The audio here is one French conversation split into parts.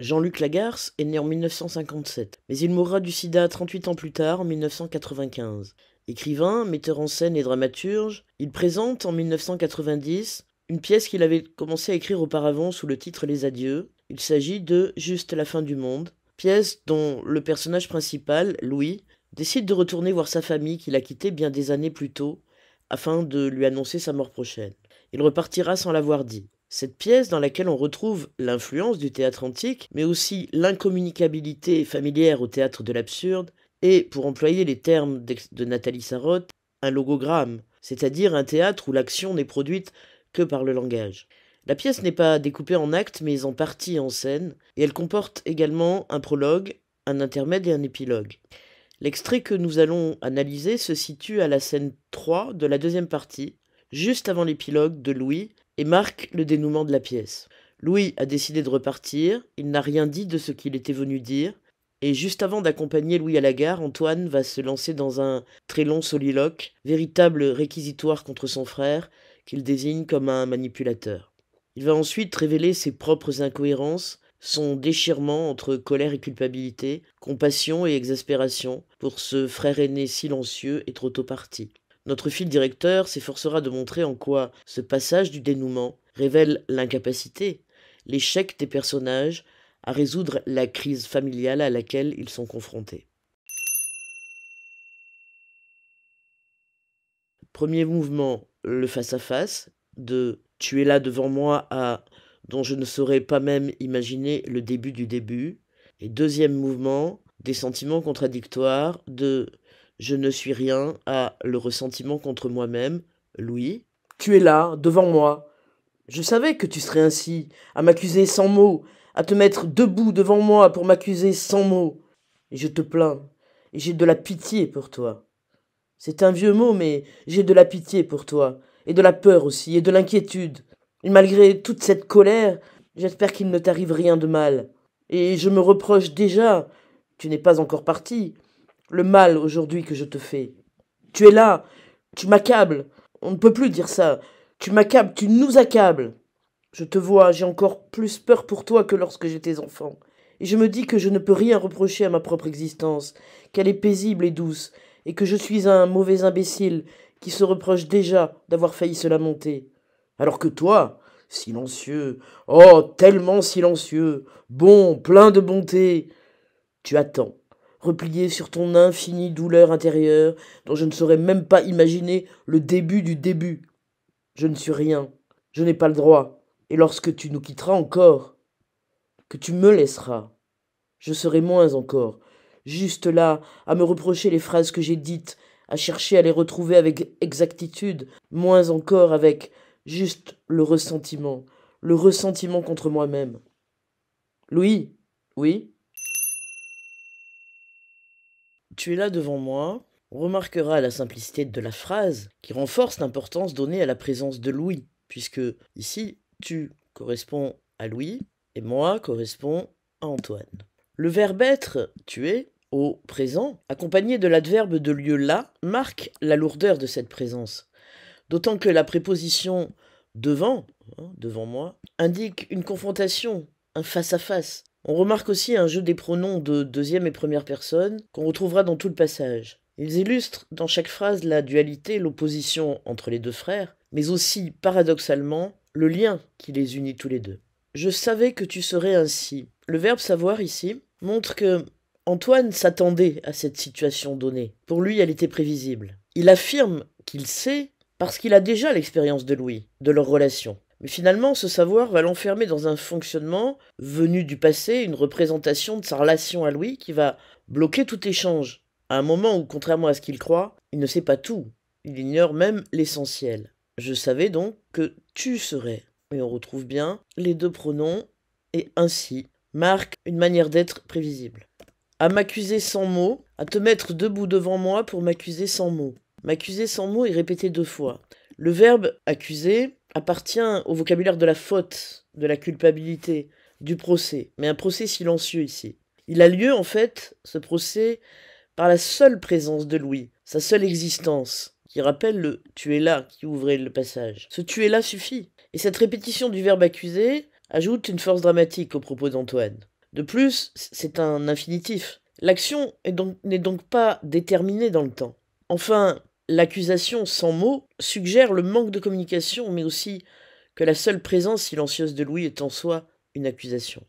Jean-Luc Lagarce est né en 1957, mais il mourra du sida 38 ans plus tard, en 1995. Écrivain, metteur en scène et dramaturge, il présente en 1990 une pièce qu'il avait commencé à écrire auparavant sous le titre Les Adieux. Il s'agit de Juste la fin du monde, pièce dont le personnage principal, Louis, décide de retourner voir sa famille qu'il a quittée bien des années plus tôt afin de lui annoncer sa mort prochaine. Il repartira sans l'avoir dit. Cette pièce dans laquelle on retrouve l'influence du théâtre antique, mais aussi l'incommunicabilité familière au théâtre de l'absurde, et, pour employer les termes de Nathalie Sarotte, un logogramme, c'est-à-dire un théâtre où l'action n'est produite que par le langage. La pièce n'est pas découpée en actes mais en parties en scène, et elle comporte également un prologue, un intermède et un épilogue. L'extrait que nous allons analyser se situe à la scène 3 de la deuxième partie, juste avant l'épilogue de Louis, et marque le dénouement de la pièce. Louis a décidé de repartir, il n'a rien dit de ce qu'il était venu dire, et juste avant d'accompagner Louis à la gare, Antoine va se lancer dans un très long soliloque, véritable réquisitoire contre son frère, qu'il désigne comme un manipulateur. Il va ensuite révéler ses propres incohérences, son déchirement entre colère et culpabilité, compassion et exaspération pour ce frère aîné silencieux et trop tôt parti. Notre fil directeur s'efforcera de montrer en quoi ce passage du dénouement révèle l'incapacité, l'échec des personnages à résoudre la crise familiale à laquelle ils sont confrontés. Premier mouvement, le face-à-face, de Tu es là devant moi à dont je ne saurais pas même imaginer le début du début. Et deuxième mouvement, des sentiments contradictoires de je ne suis rien à le ressentiment contre moi-même. Louis. Tu es là, devant moi. Je savais que tu serais ainsi, à m'accuser sans mots, à te mettre debout devant moi pour m'accuser sans mots. Et je te plains, et j'ai de la pitié pour toi. C'est un vieux mot, mais j'ai de la pitié pour toi, et de la peur aussi, et de l'inquiétude. Et malgré toute cette colère, j'espère qu'il ne t'arrive rien de mal. Et je me reproche déjà, tu n'es pas encore parti, le mal aujourd'hui que je te fais. Tu es là, tu m'accables. On ne peut plus dire ça. Tu m'accables, tu nous accables. Je te vois, j'ai encore plus peur pour toi que lorsque j'étais enfant. Et je me dis que je ne peux rien reprocher à ma propre existence, qu'elle est paisible et douce, et que je suis un mauvais imbécile qui se reproche déjà d'avoir failli se lamenter. Alors que toi, silencieux, oh tellement silencieux, bon, plein de bonté, tu attends replié sur ton infinie douleur intérieure, dont je ne saurais même pas imaginer le début du début. Je ne suis rien, je n'ai pas le droit, et lorsque tu nous quitteras encore, que tu me laisseras, je serai moins encore, juste là, à me reprocher les phrases que j'ai dites, à chercher à les retrouver avec exactitude, moins encore avec juste le ressentiment, le ressentiment contre moi-même. Louis Oui tu es là devant moi. remarquera la simplicité de la phrase qui renforce l'importance donnée à la présence de Louis, puisque ici, tu correspond à Louis et moi correspond à Antoine. Le verbe être, tu es » au présent, accompagné de l'adverbe de lieu là, marque la lourdeur de cette présence. D'autant que la préposition devant, hein, devant moi, indique une confrontation, un face-à-face, on remarque aussi un jeu des pronoms de deuxième et première personne qu'on retrouvera dans tout le passage. Ils illustrent dans chaque phrase la dualité, l'opposition entre les deux frères, mais aussi, paradoxalement, le lien qui les unit tous les deux. Je savais que tu serais ainsi. Le verbe savoir ici montre que Antoine s'attendait à cette situation donnée. Pour lui, elle était prévisible. Il affirme qu'il sait parce qu'il a déjà l'expérience de Louis, de leur relation. Mais finalement, ce savoir va l'enfermer dans un fonctionnement venu du passé, une représentation de sa relation à lui qui va bloquer tout échange, à un moment où, contrairement à ce qu'il croit, il ne sait pas tout, il ignore même l'essentiel. Je savais donc que tu serais. Et on retrouve bien les deux pronoms et ainsi marque une manière d'être prévisible. À m'accuser sans mot. »« à te mettre debout devant moi pour m'accuser sans mot. »« M'accuser sans mot » est répété deux fois. Le verbe accuser appartient au vocabulaire de la faute, de la culpabilité, du procès, mais un procès silencieux ici. Il a lieu en fait, ce procès, par la seule présence de Louis, sa seule existence, qui rappelle le tu es là qui ouvrait le passage. Ce tu es là suffit. Et cette répétition du verbe accusé ajoute une force dramatique au propos d'Antoine. De plus, c'est un infinitif. L'action n'est donc, donc pas déterminée dans le temps. Enfin, L'accusation sans mots suggère le manque de communication, mais aussi que la seule présence silencieuse de Louis est en soi une accusation.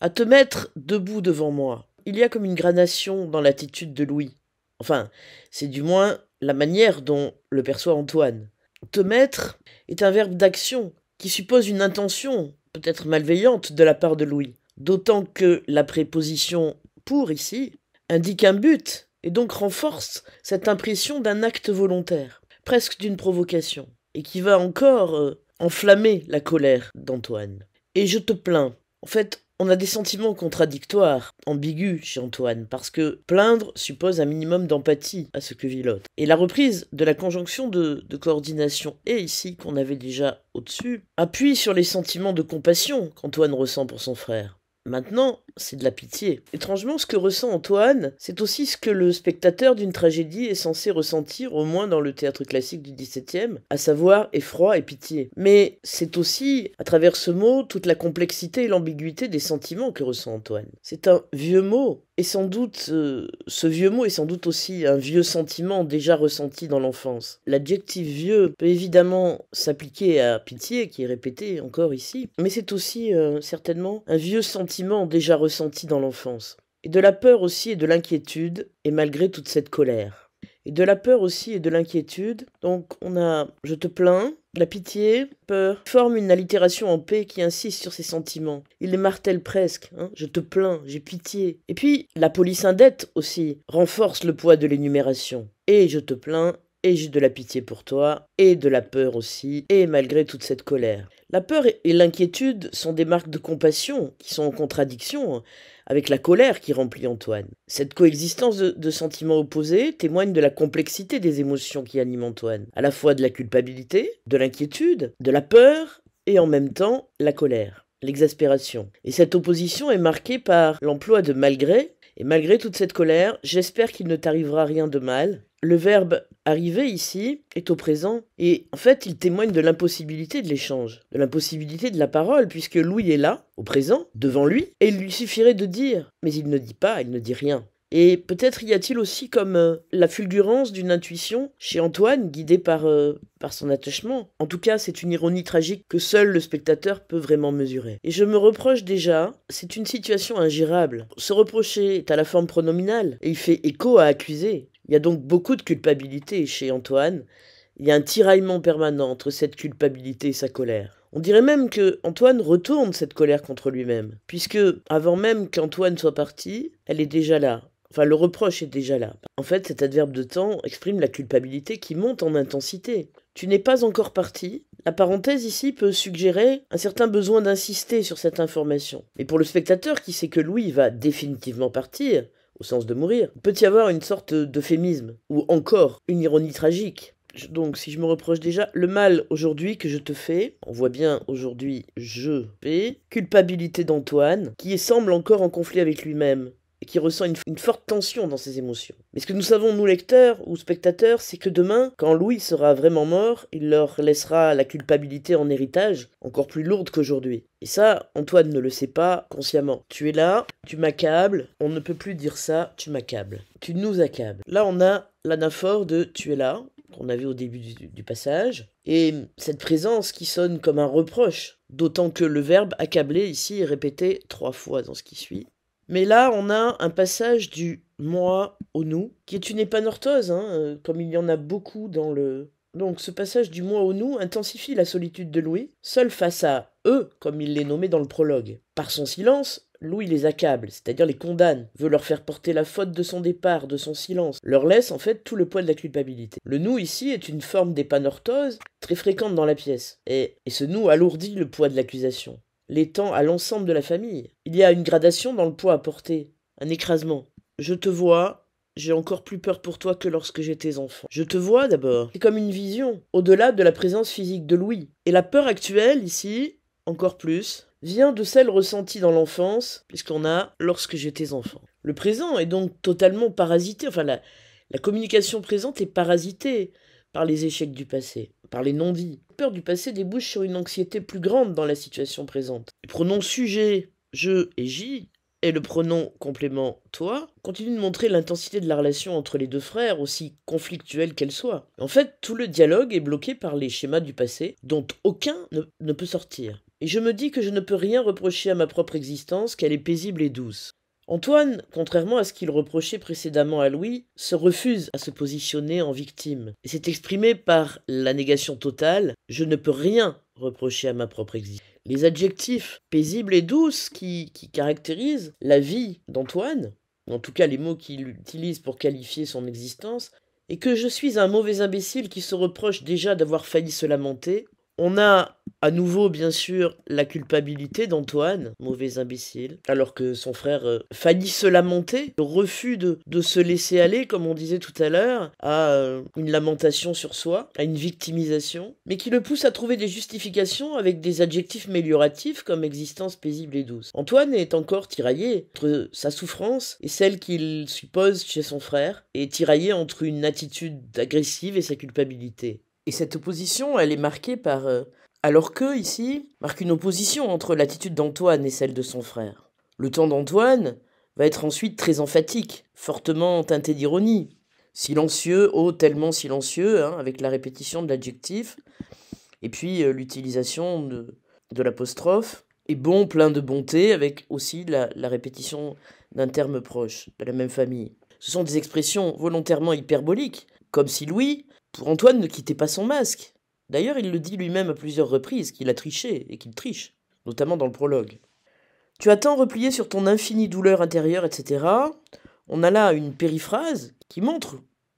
À te mettre debout devant moi, il y a comme une granation dans l'attitude de Louis. Enfin, c'est du moins la manière dont le perçoit Antoine. Te mettre est un verbe d'action qui suppose une intention, peut-être malveillante, de la part de Louis. D'autant que la préposition pour ici indique un but, et donc renforce cette impression d'un acte volontaire, presque d'une provocation, et qui va encore euh, enflammer la colère d'Antoine. Et je te plains. En fait, on a des sentiments contradictoires, ambigus chez Antoine, parce que plaindre suppose un minimum d'empathie à ce que vit l'autre. Et la reprise de la conjonction de coordination et ici, qu'on avait déjà au-dessus, appuie sur les sentiments de compassion qu'Antoine ressent pour son frère. Maintenant, c'est de la pitié. Étrangement, ce que ressent Antoine, c'est aussi ce que le spectateur d'une tragédie est censé ressentir, au moins dans le théâtre classique du XVIIe, à savoir effroi et pitié. Mais c'est aussi, à travers ce mot, toute la complexité et l'ambiguïté des sentiments que ressent Antoine. C'est un vieux mot, et sans doute, euh, ce vieux mot est sans doute aussi un vieux sentiment déjà ressenti dans l'enfance. L'adjectif vieux peut évidemment s'appliquer à pitié, qui est répété encore ici, mais c'est aussi euh, certainement un vieux sentiment déjà ressenti dans l'enfance. Et de la peur aussi et de l'inquiétude, et malgré toute cette colère. Et de la peur aussi et de l'inquiétude, donc on a je te plains, la pitié, peur, forme une allitération en paix qui insiste sur ses sentiments. Il les martèle presque. Hein Je te plains, j'ai pitié. Et puis, la police indette aussi renforce le poids de l'énumération. Et je te plains, et j'ai de la pitié pour toi, et de la peur aussi, et malgré toute cette colère. La peur et l'inquiétude sont des marques de compassion qui sont en contradiction hein, avec la colère qui remplit Antoine. Cette coexistence de, sentiments opposés témoigne de la complexité des émotions qui animent Antoine, à la fois de la culpabilité, de l'inquiétude, de la peur et en même temps la colère, l'exaspération. Et cette opposition est marquée par l'emploi de malgré et malgré toute cette colère, j'espère qu'il ne t'arrivera rien de mal. Le verbe arriver ici est au présent, et en fait il témoigne de l'impossibilité de l'échange, de l'impossibilité de la parole, puisque Louis est là, au présent, devant lui, et il lui suffirait de dire, mais il ne dit pas, il ne dit rien. Et peut-être y a-t-il aussi comme euh, la fulgurance d'une intuition chez Antoine, guidée par, euh, par son attachement. En tout cas, c'est une ironie tragique que seul le spectateur peut vraiment mesurer. Et je me reproche déjà, c'est une situation ingérable. Se reprocher est à la forme pronominale, et il fait écho à accuser. Il y a donc beaucoup de culpabilité chez Antoine. Il y a un tiraillement permanent entre cette culpabilité et sa colère. On dirait même que Antoine retourne cette colère contre lui-même, puisque avant même qu'Antoine soit parti, elle est déjà là. Enfin, le reproche est déjà là. En fait, cet adverbe de temps exprime la culpabilité qui monte en intensité. Tu n'es pas encore parti. La parenthèse ici peut suggérer un certain besoin d'insister sur cette information. Mais pour le spectateur qui sait que Louis va définitivement partir, au sens de mourir, peut y avoir une sorte d'euphémisme, ou encore une ironie tragique. Donc, si je me reproche déjà, le mal aujourd'hui que je te fais, on voit bien aujourd'hui je fais, culpabilité d'Antoine, qui semble encore en conflit avec lui-même qui ressent une, forte tension dans ses émotions. Mais ce que nous savons, nous lecteurs ou spectateurs, c'est que demain, quand Louis sera vraiment mort, il leur laissera la culpabilité en héritage, encore plus lourde qu'aujourd'hui. Et ça, Antoine ne le sait pas consciemment. Tu es là, tu m'accables, on ne peut plus dire ça, tu m'accables. Tu nous accables. Là, on a l'anaphore de tu es là, qu'on a vu au début du, du, passage, et cette présence qui sonne comme un reproche, d'autant que le verbe accabler ici est répété trois fois dans ce qui suit. Mais là, on a un passage du moi au nous, qui est une épanorthose, hein, euh, comme il y en a beaucoup dans le. Donc ce passage du moi au nous intensifie la solitude de Louis, seul face à eux, comme il les nommé dans le prologue. Par son silence, Louis les accable, c'est-à-dire les condamne, veut leur faire porter la faute de son départ, de son silence, leur laisse en fait tout le poids de la culpabilité. Le nous ici est une forme d'épanorthose très fréquente dans la pièce, et ce nous alourdit le poids de l'accusation les temps à l'ensemble de la famille. Il y a une gradation dans le poids apporté, un écrasement. Je te vois, j'ai encore plus peur pour toi que lorsque j'étais enfant. Je te vois d'abord. C'est comme une vision, au-delà de la présence physique de Louis. Et la peur actuelle, ici, encore plus, vient de celle ressentie dans l'enfance, puisqu'on a lorsque j'étais enfant. Le présent est donc totalement parasité, enfin la communication présente est parasitée par les échecs du passé, par les non-dits. La peur du passé débouche sur une anxiété plus grande dans la situation présente. Le pronom sujet, je et j » et le pronom complément toi continue de montrer l'intensité de la relation entre les deux frères, aussi conflictuelle qu'elle soit. En fait, tout le dialogue est bloqué par les schémas du passé, dont aucun ne peut sortir. Et je me dis que je ne peux rien reprocher à ma propre existence, qu'elle est paisible et douce. Antoine, contrairement à ce qu'il reprochait précédemment à Louis, se refuse à se positionner en victime et s'est exprimé par la négation totale Je ne peux rien reprocher à ma propre existence. Les adjectifs paisibles et douces qui, qui caractérisent la vie d'Antoine, en tout cas les mots qu'il utilise pour qualifier son existence, et que je suis un mauvais imbécile qui se reproche déjà d'avoir failli se lamenter, on a à nouveau, bien sûr, la culpabilité d'Antoine, mauvais imbécile, alors que son frère euh, faillit se lamenter, le refus de, se laisser aller, comme on disait tout à l'heure, à euh, une lamentation sur soi, à une victimisation, mais qui le pousse à trouver des justifications avec des adjectifs mélioratifs comme existence paisible et douce. Antoine est encore tiraillé entre sa souffrance et celle qu'il suppose chez son frère, et tiraillé entre une attitude agressive et sa culpabilité. Et cette opposition, elle est marquée par... Euh, alors que, ici, marque une opposition entre l'attitude d'Antoine et celle de son frère. Le temps d'Antoine va être ensuite très emphatique, fortement teinté d'ironie. Silencieux, oh tellement silencieux, hein, avec la répétition de l'adjectif, et puis euh, l'utilisation de, l'apostrophe, et bon, plein de bonté, avec aussi la, la répétition d'un terme proche, de la même famille. Ce sont des expressions volontairement hyperboliques, comme si Louis pour Antoine ne quittait pas son masque. D'ailleurs, il le dit lui-même à plusieurs reprises qu'il a triché et qu'il triche, notamment dans le prologue. Tu as tant replié sur ton infinie douleur intérieure, etc. On a là une périphrase qui montre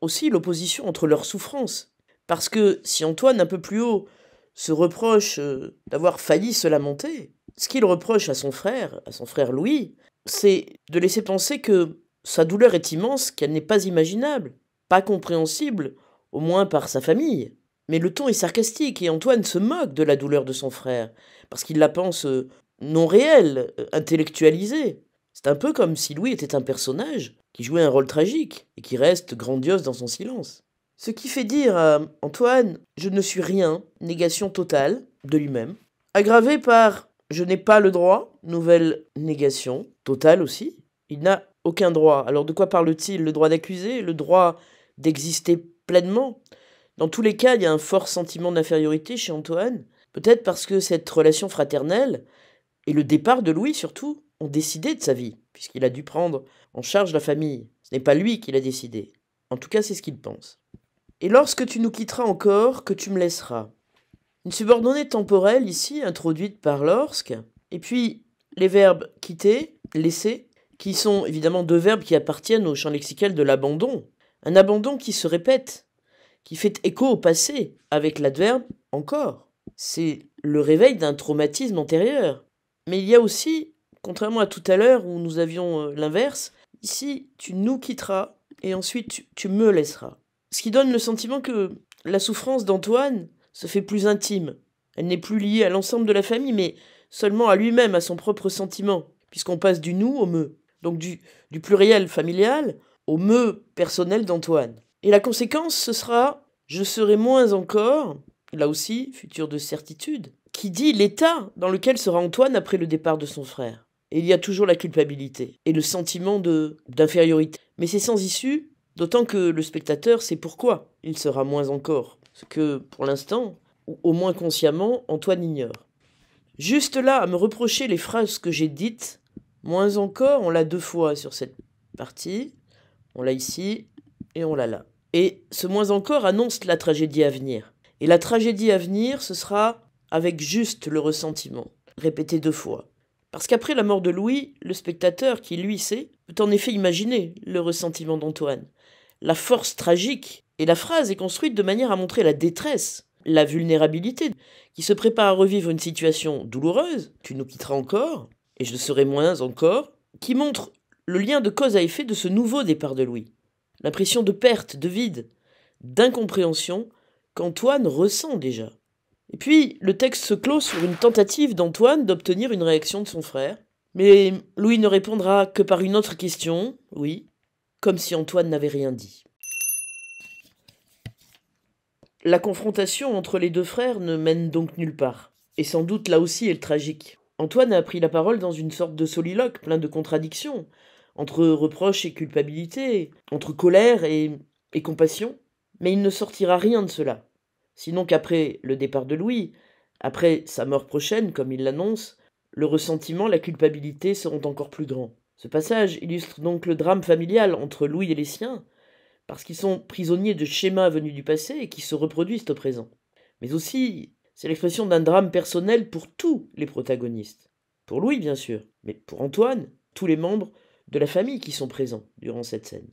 aussi l'opposition entre leurs souffrances. Parce que si Antoine, un peu plus haut, se reproche euh, d'avoir failli se lamenter, ce qu'il reproche à son frère, à son frère Louis, c'est de laisser penser que sa douleur est immense, qu'elle n'est pas imaginable, pas compréhensible, au moins par sa famille. Mais le ton est sarcastique et Antoine se moque de la douleur de son frère, parce qu'il la pense euh, non réelle, euh, intellectualisée. C'est un peu comme si Louis était un personnage qui jouait un rôle tragique et qui reste grandiose dans son silence. Ce qui fait dire à Antoine Je ne suis rien, négation totale de lui-même, aggravé par Je n'ai pas le droit, nouvelle négation totale aussi. Il n'a aucun droit. Alors de quoi parle-t-il Le droit d'accuser Le droit d'exister pleinement. Dans tous les cas, il y a un fort sentiment d'infériorité chez Antoine, peut-être parce que cette relation fraternelle, et le départ de Louis surtout, ont décidé de sa vie, puisqu'il a dû prendre en charge la famille. Ce n'est pas lui qui l'a décidé. En tout cas, c'est ce qu'il pense. Et lorsque tu nous quitteras encore, que tu me laisseras. Une subordonnée temporelle ici, introduite par lorsque, et puis les verbes quitter, laisser, qui sont évidemment deux verbes qui appartiennent au champ lexical de l'abandon, un abandon qui se répète, qui fait écho au passé, avec l'adverbe encore. C'est le réveil d'un traumatisme antérieur. Mais il y a aussi, contrairement à tout à l'heure où nous avions euh, l'inverse, ici tu nous quitteras et ensuite tu, me laisseras. Ce qui donne le sentiment que la souffrance d'Antoine se fait plus intime. Elle n'est plus liée à l'ensemble de la famille, mais seulement à lui-même, à son propre sentiment, puisqu'on passe du nous au me. Donc du, du pluriel familial au me personnel d'Antoine. Et la conséquence, ce sera je serai moins encore, là aussi, futur de certitude, qui dit l'état dans lequel sera Antoine après le départ de son frère. Et il y a toujours la culpabilité et le sentiment de d'infériorité. Mais c'est sans issue, d'autant que le spectateur sait pourquoi il sera moins encore. Ce que, pour l'instant, ou au moins consciemment, Antoine ignore. Juste là, à me reprocher les phrases que j'ai dites, moins encore, on l'a deux fois sur cette partie, on l'a ici et on l'a là. Et ce moins encore annonce la tragédie à venir. Et la tragédie à venir, ce sera avec juste le ressentiment, répété deux fois. Parce qu'après la mort de Louis, le spectateur, qui lui sait, peut en effet imaginer le ressentiment d'Antoine. La force tragique, et la phrase est construite de manière à montrer la détresse, la vulnérabilité, qui se prépare à revivre une situation douloureuse, tu nous quitteras encore, et je serai moins encore, qui montre le lien de cause à effet de ce nouveau départ de Louis, l'impression de perte, de vide, d'incompréhension qu'Antoine ressent déjà. Et puis, le texte se clôt sur une tentative d'Antoine d'obtenir une réaction de son frère, mais Louis ne répondra que par une autre question, oui, comme si Antoine n'avait rien dit. La confrontation entre les deux frères ne mène donc nulle part. Et sans doute là aussi est le tragique. Antoine a pris la parole dans une sorte de soliloque plein de contradictions, entre reproche et culpabilité, entre colère et, et compassion, mais il ne sortira rien de cela. Sinon qu'après le départ de Louis, après sa mort prochaine, comme il l'annonce, le ressentiment, la culpabilité seront encore plus grands. Ce passage illustre donc le drame familial entre Louis et les siens, parce qu'ils sont prisonniers de schémas venus du passé et qui se reproduisent au présent. Mais aussi, c'est l'expression d'un drame personnel pour tous les protagonistes. Pour Louis, bien sûr, mais pour Antoine, tous les membres de la famille qui sont présents durant cette scène.